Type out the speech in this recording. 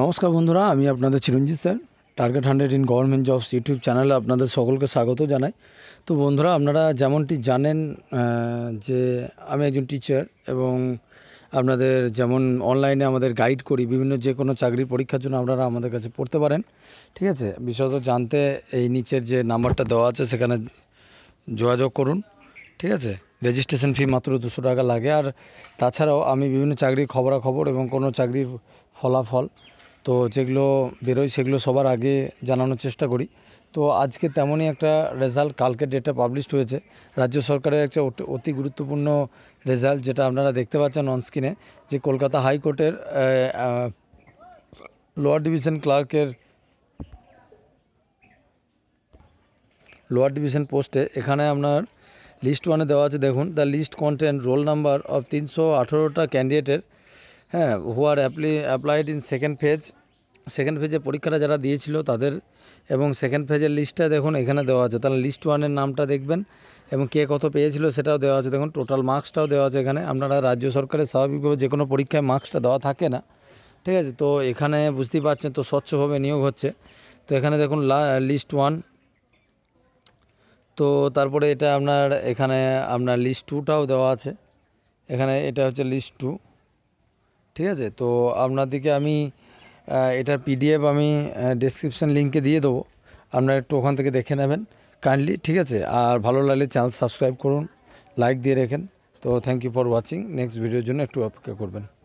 নমস্কার বন্ধুরা আমি আপনাদের Chiranjit sir target hundred in government jobs YouTube চ্যানেলে আপনাদের সকলকে স্বাগত জানাই তো বন্ধুরা আপনারা যেমনটি জানেন যে আমি একজন টিচার এবং আপনাদের যেমন অনলাইনে আমাদের গাইড করি বিভিন্ন যে কোনো চাকরির পরীক্ষার জন্য আপনারা আমাদের কাছে পড়তে পারেন ঠিক আছে বিশেষত জানতে এই নিচের যে নাম্বারটা দেওয়া আছে সেখানে যোগাযোগ করুন ঠিক আছে রেজিস্ট্রেশন ফি মাত্র দুশো টাকা লাগে আর তাছাড়াও আমি বিভিন্ন চাকরির খবরাখবর এবং কোনো চাকরির ফলাফল তো যেগুলো বেরোয় সেগুলো সবার আগে জানানোর চেষ্টা করি তো আজকে তেমনই একটা রেজাল্ট কালকে ডেটটা পাবলিশড হয়েছে রাজ্য সরকারের একটা অতি গুরুত্বপূর্ণ রেজাল্ট যেটা আপনারা দেখতে পাচ্ছেন অনস্ক্রিনে যে কলকাতা হাইকোর্টের লোয়ার ডিভিশন ক্লার্কের লোয়ার ডিভিশন পোস্টে এখানে আপনার লিস্ট ওয়ানে দেওয়া আছে দেখুন the list content roll number of তিনশো আঠেরোটা ক্যান্ডিডেটের হ্যাঁ who are apply applied in second phase second ফেজে পরীক্ষাটা যারা দিয়েছিল তাদের এবং সেকেন্ড ফেজের লিস্টটা দেখুন এখানে দেওয়া আছে তাহলে লিস্ট ওয়ানের নামটা দেখবেন এবং কে কত পেয়েছিল সেটাও দেওয়া আছে দেখুন টোটাল মার্কসটাও দেওয়া আছে এখানে আপনারা রাজ্য সরকারের স্বাভাবিকভাবে যে কোনো পরীক্ষায় মার্কসটা দেওয়া থাকে না ঠিক আছে তো এখানে বুঝতেই পারছেন তো স্বচ্ছভাবে নিয়োগ হচ্ছে তো এখানে দেখুন লিস্ট ওয়ান তো তারপরে এটা আপনার এখানে আপনার লিস্ট টুটাও দেওয়া আছে এখানে এটা হচ্ছে লিস্ট টু ঠিক আছে তো আপনাদেরকে আমি এটার পিডিএফ আমি ডিসক্রিপশান লিঙ্কে দিয়ে দেবো আপনারা একটু ওখান থেকে দেখে নেবেন কাইন্ডলি ঠিক আছে আর ভালো লাগলে চ্যানেল সাবস্ক্রাইব করুন লাইক দিয়ে রেখেন তো thank you for watching next ভিডিওর জন্য একটু অপেক্ষা করবেন